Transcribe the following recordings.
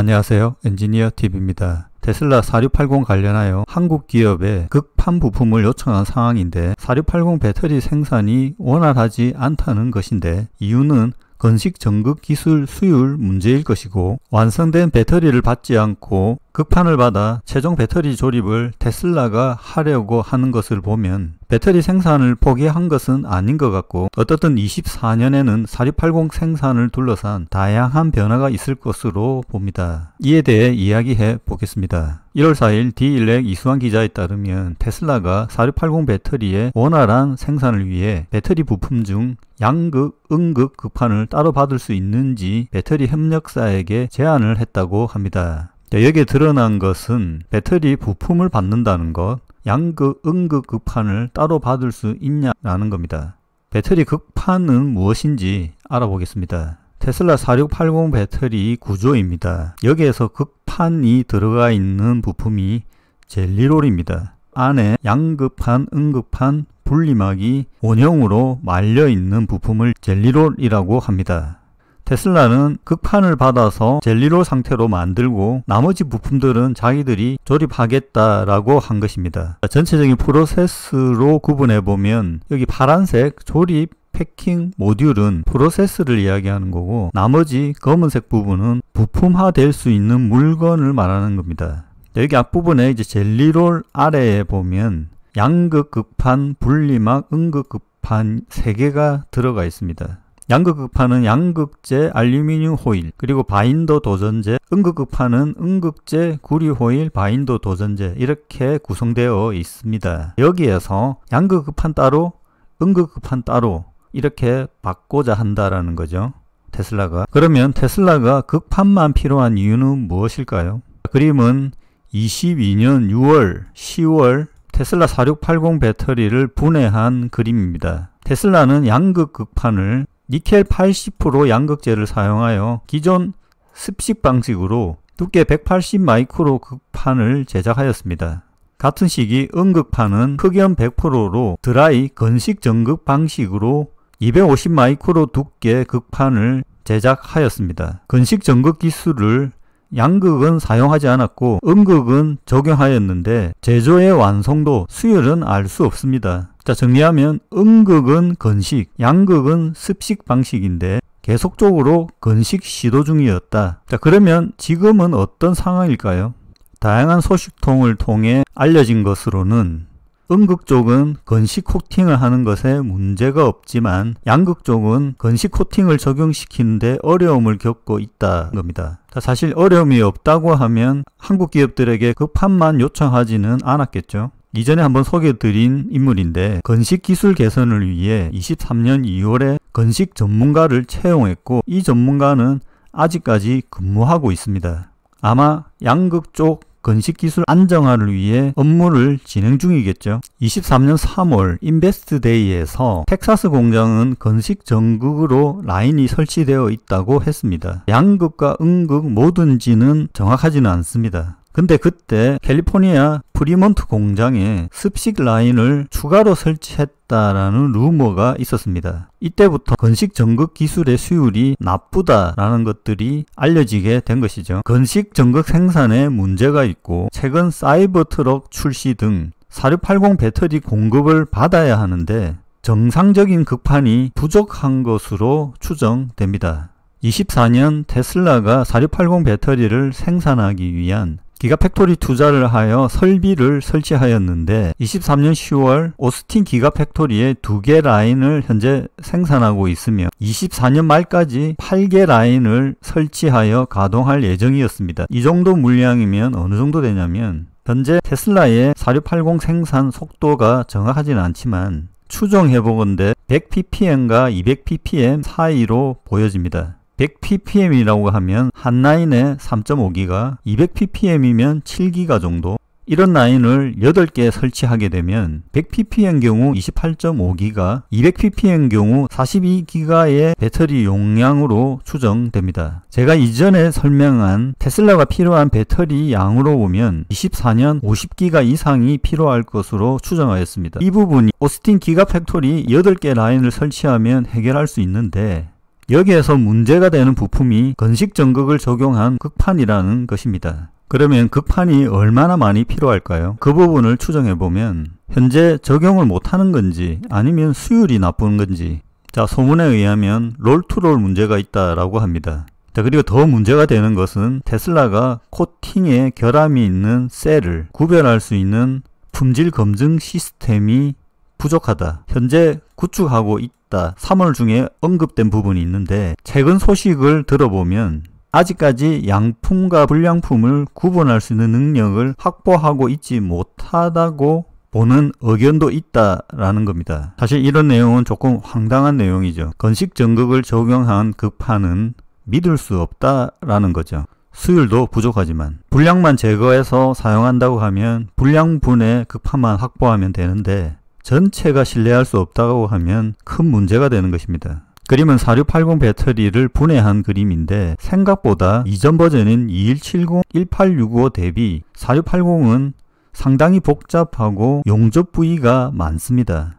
안녕하세요. 엔지니어 팁입니다. 테슬라 4680 관련하여 한국 기업에 극판 부품을 요청한 상황인데 4680 배터리 생산이 원활하지 않다는 것인데 이유는 건식 전극 기술 수율 문제일 것이고 완성된 배터리를 받지 않고 극판을 받아 최종 배터리 조립을 테슬라가 하려고 하는 것을 보면 배터리 생산을 포기한 것은 아닌 것 같고 어떻든 24년에는 4 6 8 0 생산을 둘러싼 다양한 변화가 있을 것으로 봅니다. 이에 대해 이야기해 보겠습니다. 1월 4일 디일렉 이수환 기자에 따르면 테슬라가 4 6 8 0 배터리의 원활한 생산을 위해 배터리 부품 중 양극, 음극 극판을 따로 받을 수 있는지 배터리 협력사에게 제안을 했다고 합니다. 여기에 드러난 것은 배터리 부품을 받는다는 것, 양극, 음극 극판을 따로 받을 수 있냐라는 겁니다. 배터리 극판은 무엇인지 알아보겠습니다. 테슬라 4680 배터리 구조입니다. 여기에서 극판이 들어가 있는 부품이 젤리롤입니다. 안에 양극판, 음극판, 분리막이 원형으로 말려 있는 부품을 젤리롤이라고 합니다. 테슬라는 극판을 받아서 젤리롤 상태로 만들고 나머지 부품들은 자기들이 조립하겠다라고 한 것입니다. 전체적인 프로세스로 구분해 보면 여기 파란색 조립 패킹 모듈은 프로세스를 이야기하는 거고 나머지 검은색 부분은 부품화 될 수 있는 물건을 말하는 겁니다. 여기 앞부분에 이제 젤리롤 아래에 보면 양극 극판, 분리막, 음극 극판 3개가 들어가 있습니다. 양극극판은 양극재 알루미늄 호일, 그리고 바인더 도전재, 음극극판은 음극재 구리 호일 바인더 도전재 이렇게 구성되어 있습니다. 여기에서 양극극판 따로, 음극극판 따로 이렇게 바꾸자 한다라는 거죠. 테슬라가. 그러면 테슬라가 극판만 필요한 이유는 무엇일까요? 그림은 22년 6월, 10월 테슬라 4680 배터리를 분해한 그림입니다. 테슬라는 양극 극판을 니켈 80% 양극재를 사용하여 기존 습식 방식으로 두께 180 마이크로 극판을 제작하였습니다. 같은 시기 응극판은 흑연 100%로 드라이 건식 전극 방식으로 250 마이크로 두께 극판을 제작하였습니다. 건식 전극 기술을 양극은 사용하지 않았고 음극은 적용하였는데 제조의 완성도 수율은 알 수 없습니다. 자, 정리하면 음극은 건식, 양극은 습식 방식인데 계속적으로 건식 시도 중이었다. 자, 그러면 지금은 어떤 상황일까요? 다양한 소식통을 통해 알려진 것으로는 음극 쪽은 건식 코팅을 하는 것에 문제가 없지만 양극 쪽은 건식 코팅을 적용시키는데 어려움을 겪고 있다 겁니다. 사실 어려움이 없다고 하면 한국 기업들에게 급판만 요청하지는 않았겠죠. 이전에 한번 소개드린 인물인데 건식 기술 개선을 위해 23년 2월에 건식 전문가를 채용했고 이 전문가는 아직까지 근무하고 있습니다. 아마 양극 쪽 건식 기술 안정화를 위해 업무를 진행 중이겠죠. 23년 3월 인베스트 데이에서 텍사스 공장은 건식 전극으로 라인이 설치되어 있다고 했습니다. 양극과 음극 뭐든지는 정확하지는 않습니다. 근데 그때 캘리포니아 프리먼트 공장에 습식 라인을 추가로 설치했다라는 루머가 있었습니다. 이때부터 건식 전극 기술의 수율이 나쁘다라는 것들이 알려지게 된 것이죠. 건식 전극 생산에 문제가 있고 최근 사이버 트럭 출시 등 4680 배터리 공급을 받아야 하는데 정상적인 극판이 부족한 것으로 추정됩니다. 24년 테슬라가 4680 배터리를 생산하기 위한 기가팩토리 투자를 하여 설비를 설치하였는데 23년 10월 오스틴 기가팩토리에 2개 라인을 현재 생산하고 있으며 24년 말까지 8개 라인을 설치하여 가동할 예정이었습니다. 이 정도 물량이면 어느 정도 되냐면 현재 테슬라의 4680 생산 속도가 정확하진 않지만 추정해보건대 100ppm과 200ppm 사이로 보여집니다. 100ppm이라고 하면 한 라인에 3.5기가, 200ppm이면 7기가 정도 이런 라인을 8개 설치하게 되면 100ppm 경우 28.5기가, 200ppm 경우 42기가의 배터리 용량으로 추정됩니다. 제가 이전에 설명한 테슬라가 필요한 배터리 양으로 보면 24년 50기가 이상이 필요할 것으로 추정하였습니다. 이 부분이 오스틴 기가 팩토리 8개 라인을 설치하면 해결할 수 있는데 여기에서 문제가 되는 부품이 건식전극을 적용한 극판이라는 것입니다. 그러면 극판이 얼마나 많이 필요할까요? 그 부분을 추정해 보면 현재 적용을 못하는 건지 아니면 수율이 나쁜 건지 자 소문에 의하면 롤투롤 문제가 있다라고 합니다. 자 그리고 더 문제가 되는 것은 테슬라가 코팅에 결함이 있는 셀을 구별할 수 있는 품질 검증 시스템이 부족하다. 현재 구축하고 있다. 있다. 3월 중에 언급된 부분이 있는데 최근 소식을 들어보면 아직까지 양품과 불량품을 구분할 수 있는 능력을 확보하고 있지 못하다고 보는 의견도 있다라는 겁니다. 사실 이런 내용은 조금 황당한 내용이죠. 건식 정극을 적용한 급판은 믿을 수 없다라는 거죠. 수율도 부족하지만 불량만 제거해서 사용한다고 하면 불량분의 급판만 확보하면 되는데 전체가 신뢰할 수 없다고 하면 큰 문제가 되는 것입니다. 그림은 4680 배터리를 분해한 그림인데 생각보다 이전 버전인 2170, 1865 대비 4680은 상당히 복잡하고 용접 부위가 많습니다.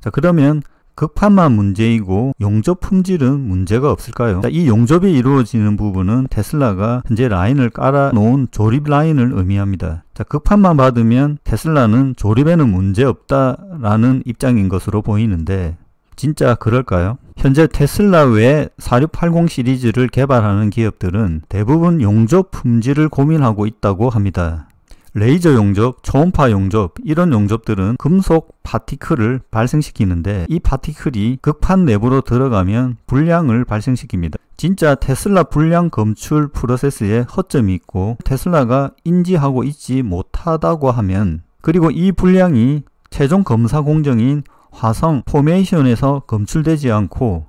자 그러면 급함만 문제이고 용접 품질은 문제가 없을까요? 자, 이 용접이 이루어지는 부분은 테슬라가 현재 라인을 깔아 놓은 조립 라인을 의미합니다. 자, 급판만 받으면 테슬라는 조립에는 문제 없다라는 입장인 것으로 보이는데 진짜 그럴까요? 현재 테슬라 외에4680 시리즈를 개발하는 기업들은 대부분 용접 품질을 고민하고 있다고 합니다. 레이저 용접, 초음파 용접 이런 용접들은 금속 파티클을 발생시키는데 이 파티클이 극판 내부로 들어가면 불량을 발생시킵니다. 진짜 테슬라 불량 검출 프로세스에 허점이 있고 테슬라가 인지하고 있지 못하다고 하면 그리고 이 불량이 최종 검사 공정인 화성 포메이션에서 검출되지 않고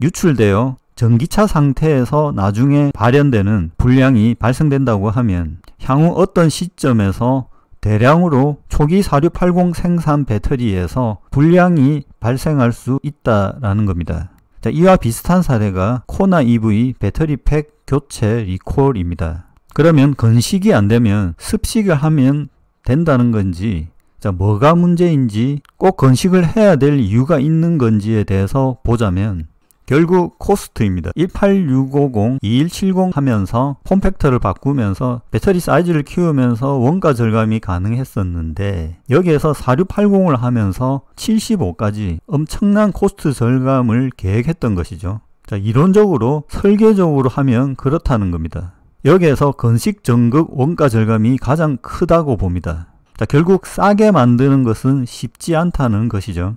유출되어 전기차 상태에서 나중에 발현되는 불량이 발생된다고 하면 향후 어떤 시점에서 대량으로 초기 4680 생산 배터리에서 불량이 발생할 수 있다라는 겁니다. 자, 이와 비슷한 사례가 코나 EV 배터리 팩 교체 리콜입니다. 그러면 건식이 안 되면 습식을 하면 된다는 건지 자, 뭐가 문제인지 꼭 건식을 해야 될 이유가 있는 건지에 대해서 보자면 결국 코스트입니다. 18650-2170 하면서 폼팩터를 바꾸면서 배터리 사이즈를 키우면서 원가 절감이 가능했었는데 여기에서 4680을 하면서 75까지 엄청난 코스트 절감을 계획했던 것이죠. 자, 이론적으로 설계적으로 하면 그렇다는 겁니다. 여기에서 건식 정극 원가 절감이 가장 크다고 봅니다. 자, 결국 싸게 만드는 것은 쉽지 않다는 것이죠.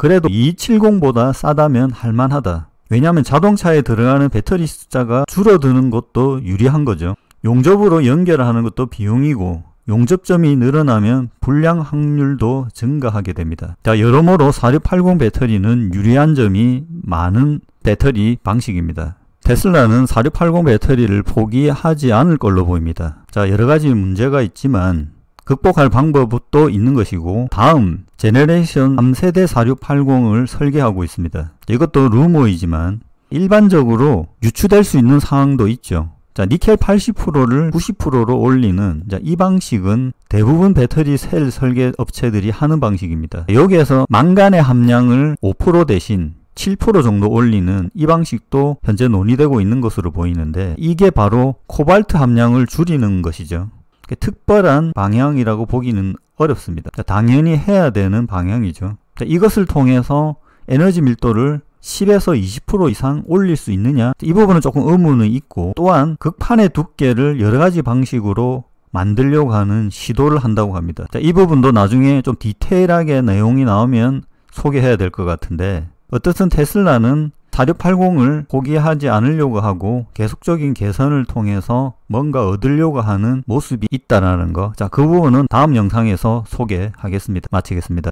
그래도 270보다 싸다면 할만하다. 왜냐하면 자동차에 들어가는 배터리 숫자가 줄어드는 것도 유리한 거죠. 용접으로 연결하는 것도 비용이고 용접점이 늘어나면 불량 확률도 증가하게 됩니다. 자, 여러모로 4680 배터리는 유리한 점이 많은 배터리 방식입니다. 테슬라는 4680 배터리를 포기하지 않을 걸로 보입니다. 자, 여러 가지 문제가 있지만 극복할 방법도 있는 것이고 다음 제네레이션 3세대 4680을 설계하고 있습니다. 이것도 루머이지만 일반적으로 유추될 수 있는 상황도 있죠. 자, 니켈 80%를 90%로 올리는 자, 이 방식은 대부분 배터리 셀 설계 업체들이 하는 방식입니다. 여기에서 망간의 함량을 5% 대신 7% 정도 올리는 이 방식도 현재 논의되고 있는 것으로 보이는데 이게 바로 코발트 함량을 줄이는 것이죠. 특별한 방향이라고 보기는 어렵습니다. 당연히 해야 되는 방향이죠. 이것을 통해서 에너지 밀도를 10에서 20% 이상 올릴 수 있느냐 이 부분은 조금 의문은 있고 또한 극판의 두께를 여러 가지 방식으로 만들려고 하는 시도를 한다고 합니다. 이 부분도 나중에 좀 디테일하게 내용이 나오면 소개해야 될 것 같은데 어떻든 테슬라는 4 6 80을 포기하지 않으려고 하고 계속적인 개선을 통해서 뭔가 얻으려고 하는 모습이 있다라는 거. 자, 그 부분은 다음 영상에서 소개하겠습니다. 마치겠습니다.